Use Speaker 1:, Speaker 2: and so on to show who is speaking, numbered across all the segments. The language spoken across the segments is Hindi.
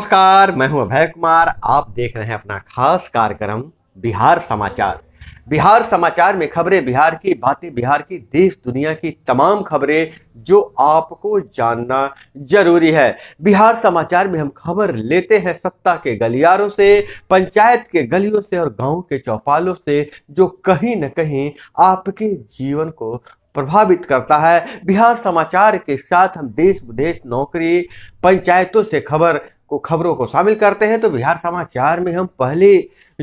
Speaker 1: नमस्कार मैं हूं अभय कुमार आप देख रहे हैं अपना खास कार्यक्रम बिहार समाचार बिहार समाचार में खबरें बिहार की बातें बिहार की देश दुनिया की तमाम खबरें जो आपको जानना जरूरी है बिहार समाचार में हम खबर लेते हैं सत्ता के गलियारों से पंचायत के गलियों से और गांव के चौपालों से जो कहीं ना कहीं आपके जीवन को प्रभावित करता है बिहार समाचार के साथ हम देश विदेश नौकरी पंचायतों से खबर को खबरों को शामिल करते हैं तो बिहार समाचार में हम पहले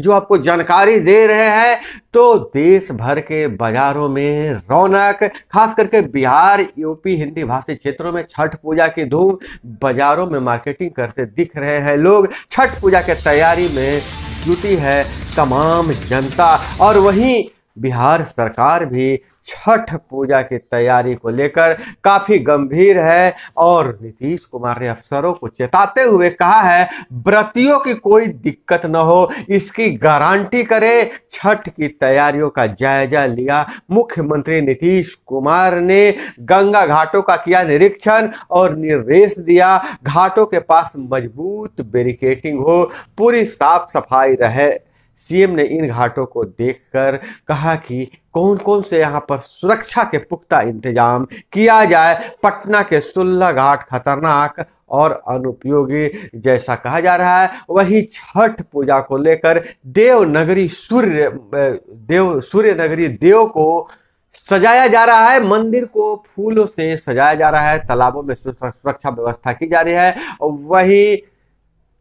Speaker 1: जो आपको जानकारी दे रहे हैं तो देश भर के बाजारों में रौनक खास करके बिहार यूपी हिंदी भाषी क्षेत्रों में छठ पूजा की धूम बाजारों में मार्केटिंग करते दिख रहे हैं लोग छठ पूजा के तैयारी में जुटी है तमाम जनता और वहीं बिहार सरकार भी छठ पूजा की तैयारी को लेकर काफी गंभीर है और नीतीश कुमार ने अफसरों को चेताते हुए कहा है व्रतियों की कोई दिक्कत न हो इसकी गारंटी करे छठ की तैयारियों का जायजा लिया मुख्यमंत्री नीतीश कुमार ने गंगा घाटों का किया निरीक्षण और निर्देश दिया घाटों के पास मजबूत बैरिकेटिंग हो पूरी साफ सफाई रहे सीएम ने इन घाटों को देखकर कहा कि कौन कौन से यहाँ पर सुरक्षा के पुख्ता इंतजाम किया जाए पटना के सुल्ला घाट खतरनाक और अनुपयोगी जैसा कहा जा रहा है वहीं छठ पूजा को लेकर देवनगरी सूर्य देव सूर्य नगरी देव को सजाया जा रहा है मंदिर को फूलों से सजाया जा रहा है तालाबों में सुरक्षा व्यवस्था की जा रही है वहीं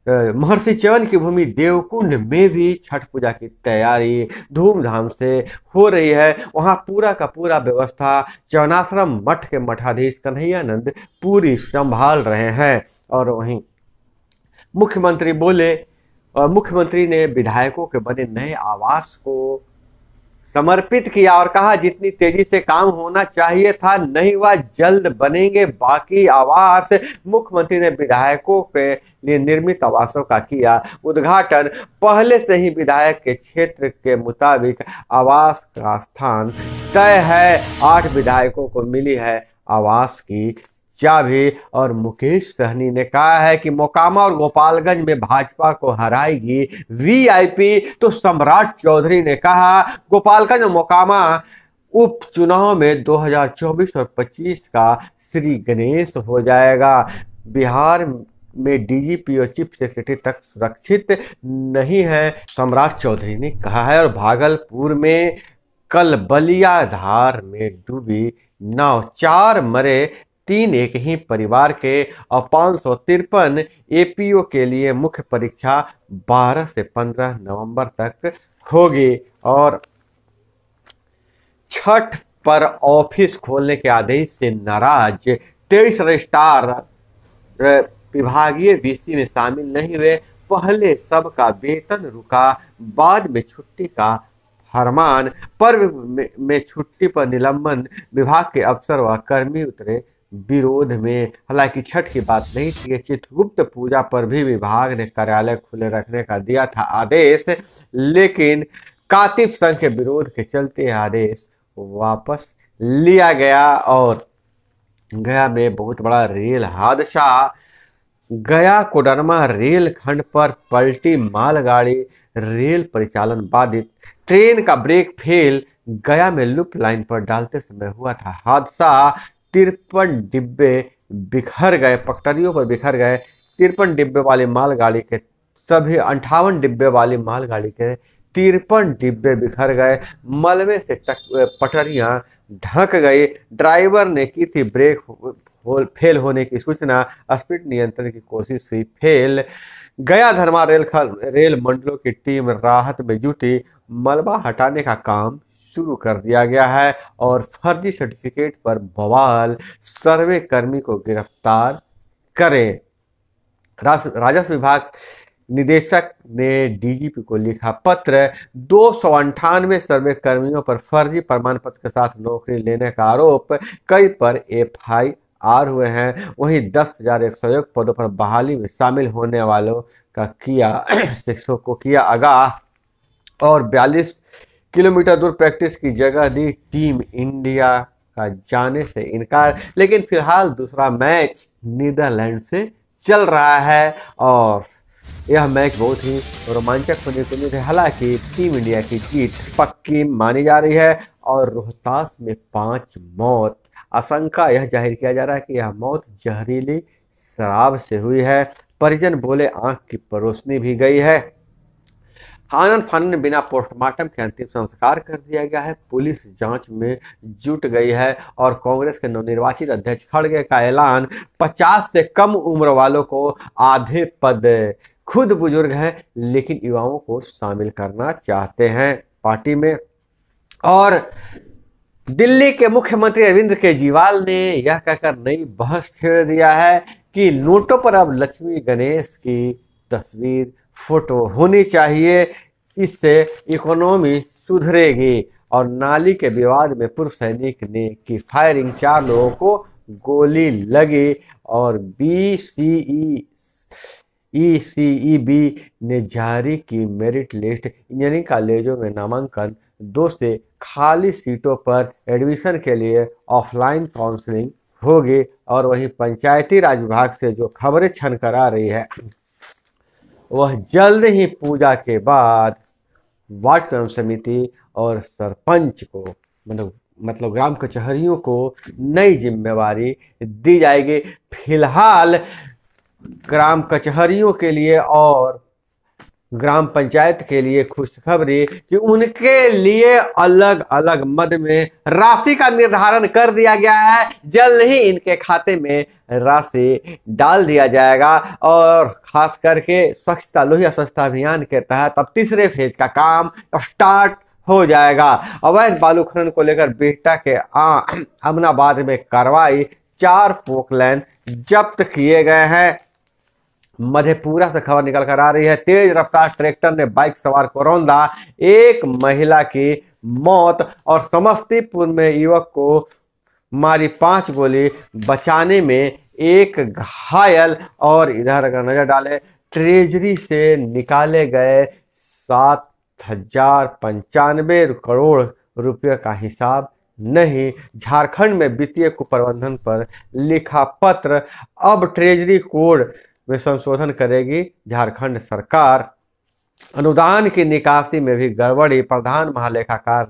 Speaker 1: महर्षि चवन की भूमि देवकुंड में भी छठ पूजा की तैयारी धूमधाम से हो रही है वहाँ पूरा का पूरा व्यवस्था चवनाश्रम मठ के मठाधीश कन्हैयानंद पूरी संभाल रहे हैं और वहीं मुख्यमंत्री बोले और मुख्यमंत्री ने विधायकों के बने नए आवास को समर्पित किया और कहा जितनी तेजी से काम होना चाहिए था नहीं हुआ जल्द बनेंगे बाकी आवास मुख्यमंत्री ने विधायकों के लिए निर्मित आवासों का किया उद्घाटन पहले से ही विधायक के क्षेत्र के मुताबिक आवास का स्थान तय है आठ विधायकों को मिली है आवास की भी और मुकेश सहनी ने कहा है कि मोकामा और गोपालगंज में भाजपा को हराएगी वीआईपी तो सम्राट चौधरी ने कहा गोपालगंज और मोकामा उपचुनाव में 2024 और 25 का श्री गणेश हो जाएगा बिहार में डीजीपी और चीफ सेक्रेटरी तक सुरक्षित नहीं है सम्राट चौधरी ने कहा है और भागलपुर में कल बलियाधार में डूबी नाव चार मरे तीन एक ही परिवार के और पाँच सौ तिरपन ए के लिए मुख्य परीक्षा 12 से 15 नवंबर तक होगी और छठ पर ऑफिस खोलने के आदेश से नाराज तेईस रजिस्ट्रार विभागीय वीसी में शामिल नहीं हुए पहले सबका वेतन रुका बाद में छुट्टी का फरमान पर्व में छुट्टी पर निलंबन विभाग के अफसर व कर्मी उतरे विरोध में हालांकि छठ की बात नहीं थी चित्रगुप्त पूजा पर भी विभाग ने कार्यालय खुले रखने का दिया था आदेश लेकिन कातिब संघ के विरोध के चलते आदेश वापस लिया गया और गया में बहुत बड़ा रेल हादसा गया कोडरमा रेल खंड पर पलटी मालगाड़ी रेल परिचालन बाधित ट्रेन का ब्रेक फेल गया में लुप लाइन पर डालते समय हुआ था हादसा तिरपन डिब्बे बिखर गए पटरियों पर बिखर गए तिरपन डिब्बे वाली मालगाड़ी के सभी अंठावन डिब्बे वाली मालगाड़ी के तिरपन डिब्बे बिखर गए मलबे से टक पटरियां ढक गई ड्राइवर ने की थी ब्रेक फेल होने की सूचना स्पीड नियंत्रण की कोशिश हुई फेल गया धर्मा रेल रेल मंडलों की टीम राहत में जुटी मलबा हटाने का काम शुरू कर दिया गया है और फर्जी सर्टिफिकेट पर बवाल सर्वे कर्मी को गिरफ्तार करें राजस्व विभाग निदेशक ने डीजीपी को लिखा पत्र दो सौ अंठानवे सर्वे कर्मियों पर फर्जी प्रमाण पत्र के साथ नौकरी लेने का आरोप कई पर एफ आई आर हुए हैं वहीं दस हजार एक सौ एक पदों पर बहाली में शामिल होने वालों का किया शिक्षकों को किया आगाह और बयालीस किलोमीटर दूर प्रैक्टिस की जगह दी टीम इंडिया का जाने से इनकार लेकिन फिलहाल दूसरा मैच नीदरलैंड से चल रहा है और यह मैच बहुत ही रोमांचक होने की उम्मीद है हालांकि टीम इंडिया की जीत पक्की मानी जा रही है और रोहतास में पांच मौत आशंका यह जाहिर किया जा रहा है कि यह मौत जहरीली शराब से हुई है परिजन बोले आंख की परोसनी भी गई है आनन फानन बिना पोस्टमार्टम के अंतिम संस्कार कर दिया गया है पुलिस जांच में जुट गई है और कांग्रेस के नवनिर्वाचित अध्यक्ष खड़गे का ऐलान 50 से कम उम्र वालों को आधे पद खुद बुजुर्ग हैं लेकिन युवाओं को शामिल करना चाहते हैं पार्टी में और दिल्ली के मुख्यमंत्री अरविंद केजरीवाल ने यह कहकर नई बहस छेड़ दिया है कि नोटों पर अब लक्ष्मी गणेश की तस्वीर फोटो होनी चाहिए इससे इकोनॉमी सुधरेगी और नाली के विवाद में पूर्व सैनिक ने की फायरिंग चार लोगों को गोली लगी और बी सी ई ई सी ई बी ने जारी की मेरिट लिस्ट इंजीनियरिंग कॉलेजों में नामांकन दो से खाली सीटों पर एडमिशन के लिए ऑफलाइन काउंसलिंग होगी और वहीं पंचायती राज विभाग से जो खबरें छन कर आ रही है वह जल्द ही पूजा के बाद वार्ड क्रम समिति और सरपंच को मतलब मतलब ग्राम कचहरियों को नई जिम्मेवारी दी जाएगी फिलहाल ग्राम कचहरियों के लिए और ग्राम पंचायत के लिए खुशखबरी कि उनके लिए अलग अलग मद में राशि का निर्धारण कर दिया गया है जल्द ही इनके खाते में राशि डाल दिया जाएगा और खास करके स्वच्छता लोहिया स्वच्छता अभियान के तहत अब तीसरे फेज का काम स्टार्ट हो जाएगा अवैध बालू खनन को लेकर बिहटा के अमनाबाद में कार्रवाई चार फोकलैंड जब्त किए गए हैं मधेपुरा से खबर निकल कर आ रही है तेज रफ्तार ट्रैक्टर ने बाइक सवार को रौंदा एक महिला की मौत और समस्तीपुर में युवक को मारी पांच गोली बचाने में एक घायल और इधर अगर नजर डाले ट्रेजरी से निकाले गए सात हजार पंचानवे करोड़ रुपये का हिसाब नहीं झारखंड में वित्तीय कुप्रबंधन पर लिखा पत्र अब ट्रेजरी कोड में संशोधन करेगी झारखंड सरकार अनुदान की निकासी में भी गड़बड़ी प्रधान महालेखाकार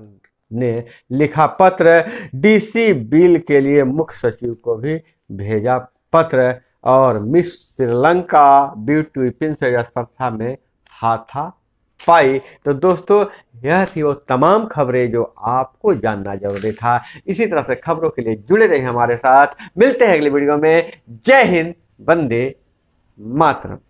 Speaker 1: ने लिखा पत्र डीसी बिल के लिए मुख्य सचिव को भी भेजा पत्र और मिस श्रीलंका ब्यूटी विपिन से स्पर्धा में हाथा पाई तो दोस्तों यह थी वो तमाम खबरें जो आपको जानना जरूरी था इसी तरह से खबरों के लिए जुड़े रहे हमारे साथ मिलते हैं अगले वीडियो में जय हिंद बंदे matra.